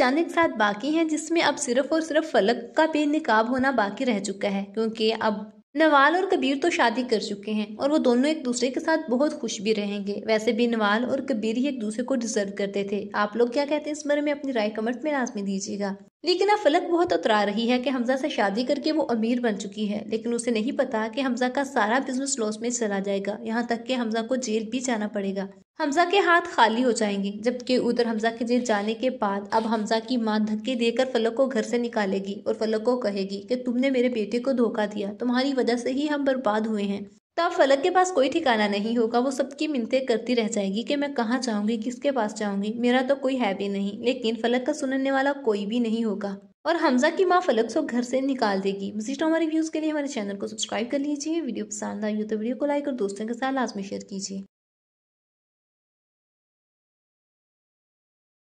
चांद के साथ बाकी हैं जिसमें अब सिर्फ और सिर्फ फलक का बेनकाब होना बाकी रह चुका है क्योंकि अब नवाल और कबीर तो शादी कर चुके हैं और वो दोनों एक दूसरे के साथ बहुत खुश भी रहेंगे वैसे भी नवाल और कबीर ही एक दूसरे को डिजर्व करते थे आप लोग क्या कहते हैं इस बारे में अपनी राय कमेंट में लाजमी दीजिएगा लेकिन अब फलक बहुत उतरा रही है कि हमजा से शादी करके वो अमीर बन चुकी है लेकिन उसे नहीं पता कि हमजा का सारा बिजनेस लॉस में चला जाएगा यहाँ तक कि हमजा को जेल भी जाना पड़ेगा हमजा के हाथ खाली हो जाएंगे जबकि उधर हमजा के जेल जाने के बाद अब हमजा की माँ धक्के देकर फलक को घर से निकालेगी और फलक को कहेगी कि तुमने मेरे बेटे को धोखा दिया तुम्हारी वजह से ही हम बर्बाद हुए हैं तब फलक के पास कोई ठिकाना नहीं होगा वो सबकी मिनतें करती रह जाएगी कि मैं कहाँ जाऊँगी किसके पास जाऊँगी मेरा तो कोई है भी नहीं लेकिन फलक का सुनने वाला कोई भी नहीं होगा और हमजा की माँ फलक सो घर से निकाल देगी मजीद हमारे व्यूज़ के लिए हमारे चैनल को सब्सक्राइब कर लीजिए वीडियो पसंद आई हो तो वीडियो को लाइक और दोस्तों के साथ लाजमी शेयर कीजिए